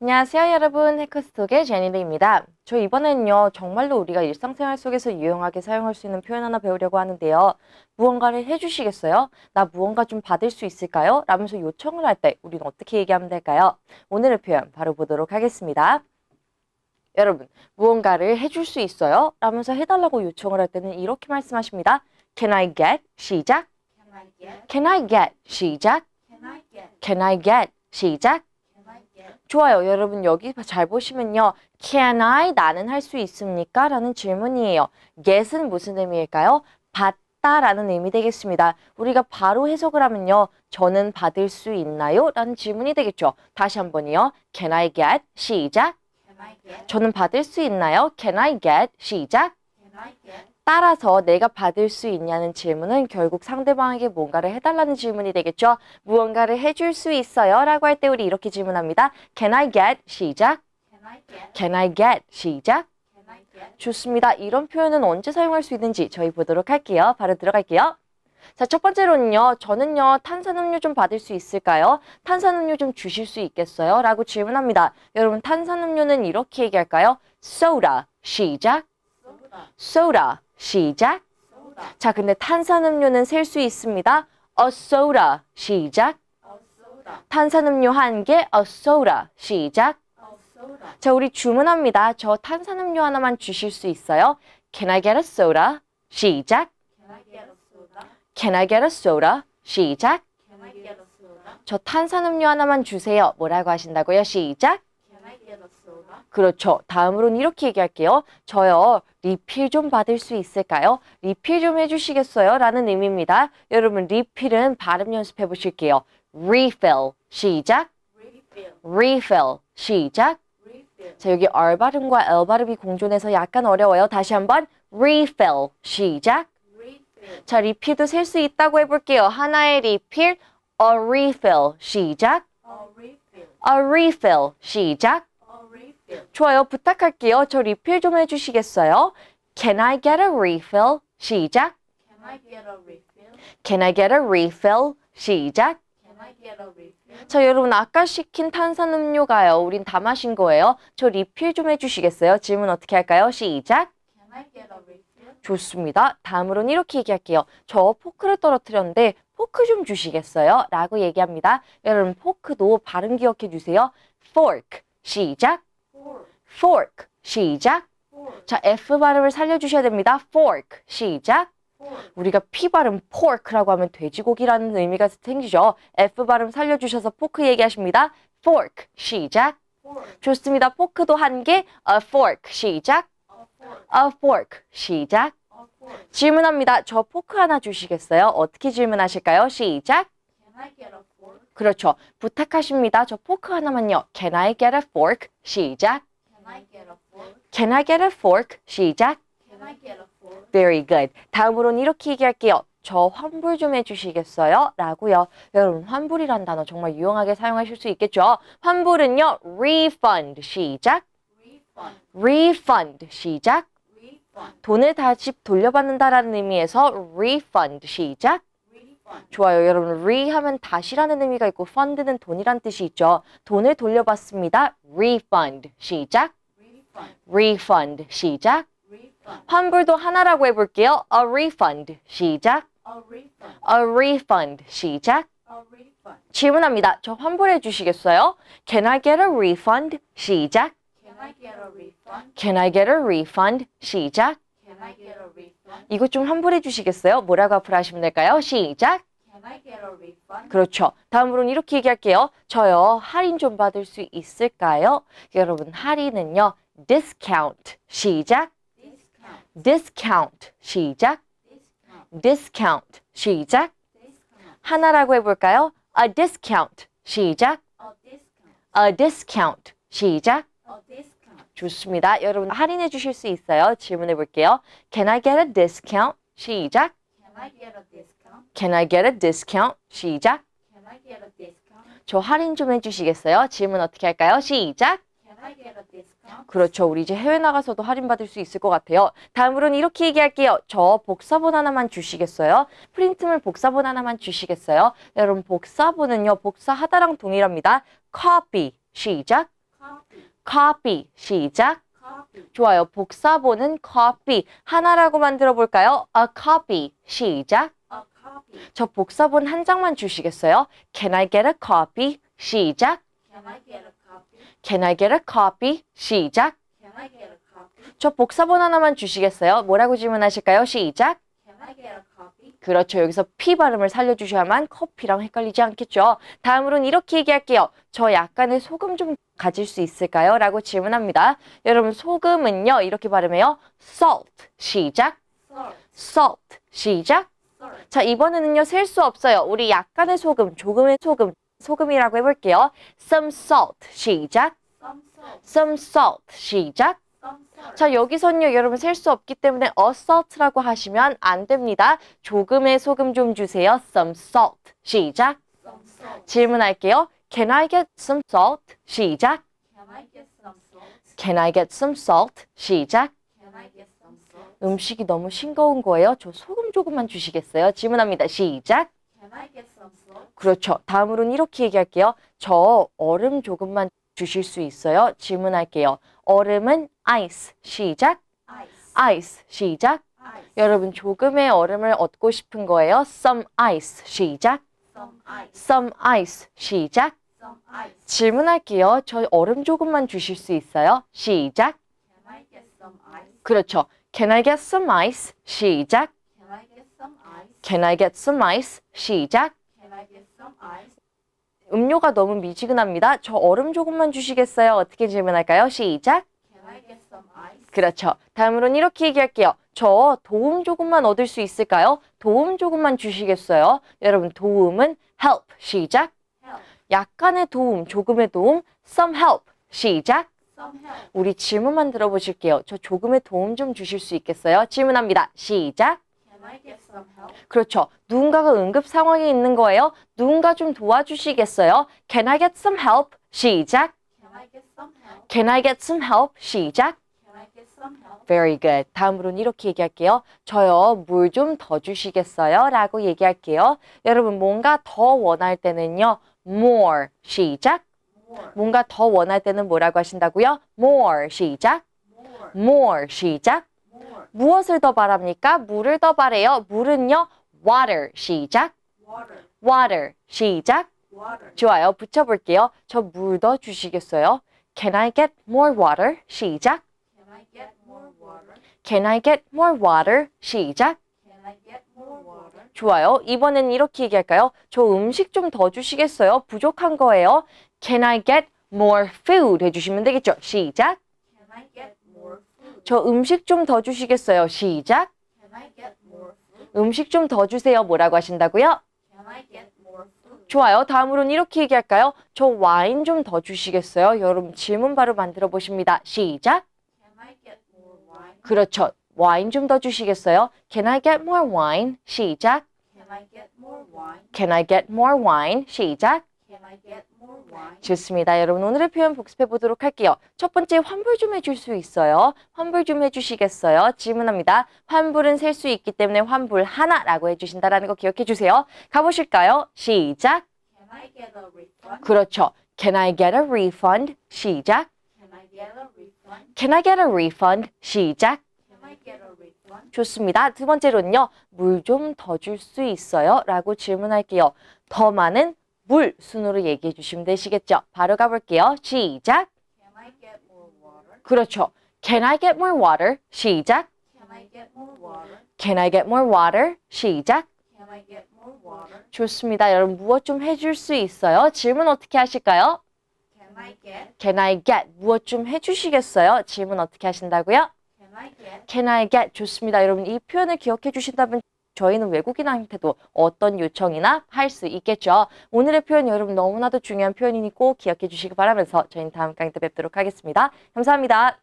안녕하세요 여러분 해커스톡의 제니드입니다. 저 이번에는요 정말로 우리가 일상생활 속에서 유용하게 사용할 수 있는 표현 하나 배우려고 하는데요. 무언가를 해주시겠어요? 나 무언가 좀 받을 수 있을까요? 라면서 요청을 할 때 우리는 어떻게 얘기하면 될까요? 오늘의 표현 바로 보도록 하겠습니다. 여러분 무언가를 해줄 수 있어요? 라면서 해달라고 요청을 할 때는 이렇게 말씀하십니다. Can I get? 시작 Can I get? Can I get? 시작 Can I get? Can I get? 시작 좋아요. 여러분 여기 잘 보시면요. Can I? 나는 할 수 있습니까? 라는 질문이에요. get은 무슨 의미일까요? 받다 라는 의미 되겠습니다. 우리가 바로 해석을 하면요. 저는 받을 수 있나요? 라는 질문이 되겠죠. 다시 한번요. Can I get? 시작. Can I get? 저는 받을 수 있나요? Can I get? 시작. Can I get? 따라서 내가 받을 수 있냐는 질문은 결국 상대방에게 뭔가를 해달라는 질문이 되겠죠. 무언가를 해줄 수 있어요? 라고 할 때 우리 이렇게 질문합니다. Can I get? 시작. Can I get? Can I get? 시작. Can I get? 좋습니다. 이런 표현은 언제 사용할 수 있는지 저희 보도록 할게요. 바로 들어갈게요. 자, 첫 번째로는요. 저는요. 탄산음료 좀 받을 수 있을까요? 탄산음료 좀 주실 수 있겠어요? 라고 질문합니다. 여러분 탄산음료는 이렇게 얘기할까요? s o 시작. soda. 시작. 자, 근데 탄산음료는 셀 수 있습니다. A soda. 시작. 탄산음료 한 개. A soda. 시작. 자, 우리 주문합니다. 저 탄산음료 하나만 주실 수 있어요? Can I get a soda? 시작. Can I get a soda? 시작. 저 탄산음료 하나만 주세요. 뭐라고 하신다고요? 시작. 그렇죠. 다음으로는 이렇게 얘기할게요. 저요. 리필 좀 받을 수 있을까요? 리필 좀 해주시겠어요? 라는 의미입니다. 여러분 리필은 발음 연습해 보실게요. refill 시작 refill, 시작 자 여기 R 발음과 L 발음이 공존해서 약간 어려워요. 다시 한번 refill 시작 자 리필도 셀 수 있다고 해볼게요. 하나의 리필 a refill 시작 a refill, a refill 시작 좋아요 부탁할게요. 저 리필 좀 해주시겠어요? Can I get a refill? 시작. Can I get a refill? Can I get a refill? 시작. 자, 여러분 아까 시킨 탄산음료가요. 우린 다 마신 거예요. 저 리필 좀 해주시겠어요? 질문 어떻게 할까요? 시작. 좋습니다. 다음으로는 이렇게 얘기할게요. 저 포크를 떨어뜨렸는데 포크 좀 주시겠어요? 라고 얘기합니다. 여러분 포크도 발음 기억해 주세요. fork 시작. fork 시작 자 F 발음을 살려주셔야 됩니다 fork 시작 우리가 P 발음 pork라고 하면 돼지고기라는 의미가 생기죠 F 발음 살려주셔서 포크 얘기하십니다 fork 시작 좋습니다 포크도 한개 a fork 시작 a fork 시작 질문합니다 저 포크 하나 주시겠어요? 어떻게 질문하실까요? 시작 그렇죠 부탁하십니다 저 포크 하나만요 Can I get a fork? 시작 I g Can I get a fork? 시작. Can I get a fork? Very good. 다음으로는 이렇게 얘기할게요. 저 환불 좀 해주시겠어요? 라고요. 여러분 환불이란 단어 정말 유용하게 사용하실 수 있겠죠? 환불은요. refund 시작. refund, refund 시작. 돈을 다시 돌려받는다라는 의미에서 refund 시작. 좋아요. 여러분, re 하면 다시라는 의미가 있고 fund는 돈이란 뜻이 있죠. 돈을 돌려받습니다. refund. 시작. refund 시작 환불도 하나라고 해볼게요. a refund 시작 a refund 시작 질문합니다. 저 환불해 주시겠어요? Can I get a refund? 시작 Can I get a refund? 시작 이거 좀 환불해 주시겠어요? 뭐라고 어플하시면 될까요? 시작 그렇죠. 다음으로는 이렇게 얘기할게요. 저요 할인 좀 받을 수 있을까요? 여러분 할인은요. discount 시작 discount 시작 discount 시작 하나라고 해볼까요? a discount 시작 a discount 시작 좋습니다. 여러분 할인해 주실 수 있어요. 질문해 볼게요. Can I get a discount? 시작 Can I get a discount? 시작 저 할인 좀 해주시겠어요? 질문 어떻게 할까요? 시작 음. 그렇죠. 우리 이제 해외 나가서도 할인받을 수 있을 것 같아요. 다음으로는 이렇게 얘기할게요. 저 복사본 하나만 주시겠어요? 프린트물 복사본 하나만 주시겠어요? 네, 여러분 복사본은요. 복사하다랑 동일합니다. 커피 시작 커피 시작 좋아요. 복사본은 커피 하나라고 만들어 볼까요? a copy 시작 저 복사본 한 장만 주시겠어요? Can I get a copy? 시작 Can I get a copy? 시작. 저 복사본 하나만 주시겠어요? 뭐라고 질문하실까요? 시작. 그렇죠. 여기서 P 발음을 살려주셔야만 커피랑 헷갈리지 않겠죠. 다음으로는 이렇게 얘기할게요. 저 약간의 소금 좀 가질 수 있을까요? 라고 질문합니다. 여러분 소금은요. 이렇게 발음해요. salt. 시작. salt. 시작. 자 이번에는요. 셀 수 없어요. 우리 약간의 소금, 조금의 소금, 소금이라고 해볼게요. Some salt 시작. Some salt 시작. 자 여기선요 여러분 셀 수 없기 때문에 a salt라고 하시면 안 됩니다. 조금의 소금 좀 주세요. Some salt 시작. 질문할게요. Can I get some salt? 시작. Can I get some salt? 시작. 음식이 너무 싱거운 거예요. 저 소금 조금만 주시겠어요? 질문합니다. 시작. 그렇죠. 다음으로는 이렇게 얘기할게요. 저 얼음 조금만 주실 수 있어요? 질문할게요. 얼음은 ice 시작. ice 시작. Ice. 여러분 조금의 얼음을 얻고 싶은 거예요. some ice 시작. some ice, some ice 시작. Some ice. 질문할게요. 저 얼음 조금만 주실 수 있어요? 시작. 그렇죠. Can I get some ice? 시작. Can I get some ice? 시작. Can I get some ice? 음료가 너무 미지근합니다. 저 얼음 조금만 주시겠어요? 어떻게 질문할까요? 시작. Can I get some ice? 그렇죠. 다음으로는 이렇게 얘기할게요. 저 도움 조금만 얻을 수 있을까요? 도움 조금만 주시겠어요? 여러분 도움은 help 시작. Help. 약간의 도움, 조금의 도움, some help 시작. 우리 질문만 들어보실게요. 저 조금의 도움 좀 주실 수 있겠어요? 질문합니다. 시작. 그렇죠. 누군가가 응급 상황에 있는 거예요. 누군가 좀 도와주시겠어요? Can I get some help? 시작. Can I get some help? 시작. Very good. 다음으로는 이렇게 얘기할게요. 저요, 물 좀 더 주시겠어요? 라고 얘기할게요. 여러분, 뭔가 더 원할 때는요, more. 시작. More. 뭔가 더 원할 때는 뭐라고 하신다고요? more. 시작. more. more. 시작. 무엇을 더 바랍니까? 물을 더 바래요. 물은요. water 시작. water, water 시작. water. 좋아요. 붙여볼게요. 저 물 더 주시겠어요? Can I get more water? 시작. Can I get more water? Can I get more water? 시작. Can I get more water? 좋아요. 이번엔 이렇게 얘기할까요? 저 음식 좀 더 주시겠어요? 부족한 거예요. Can I get more food? 해주시면 되겠죠. 시작. Can I get 저 음식 좀 더 주시겠어요? 시작. 음식 좀 더 주세요. 뭐라고 하신다고요? 좋아요. 다음으로는 이렇게 얘기할까요? 저 와인 좀 더 주시겠어요? 여러분 질문 바로 만들어 보십니다. 시작. 그렇죠. 와인 좀 더 주시겠어요? Can I get more wine? 시작. Can I get more wine? Can I get more wine? 시작. 좋습니다. 여러분 오늘의 표현 복습해 보도록 할게요. 첫 번째 환불 좀 해줄 수 있어요? 환불 좀 해주시겠어요? 질문합니다. 환불은 셀 수 있기 때문에 환불 하나라고 해주신다라는 거 기억해 주세요. 가보실까요? 시작. 그렇죠. Can I get a refund? 시작. Can I get a refund? 시작. 좋습니다. 두 번째로는요. 물 좀 더 줄 수 있어요? 라고 질문할게요. 더 많은 물 순으로 얘기해 주시면 되시겠죠. 바로 가볼게요. 시작. 그렇죠. Can I get more water? 시작. Can I get more water? Can I get more water? 시작. Can I get more water? 좋습니다. 여러분 무엇 좀 해 줄 수 있어요? 질문 어떻게 하실까요? Can I get? Can I get? 무엇 좀 해주시겠어요? 질문 어떻게 하신다고요? Can I get? Can I get? 좋습니다. 여러분 이 표현을 기억해 주신다면 저희는 외국인한테도 어떤 요청이나 할 수 있겠죠. 오늘의 표현 여러분 너무나도 중요한 표현이니 꼭 기억해 주시기 바라면서 저희는 다음 강의 때 뵙도록 하겠습니다. 감사합니다.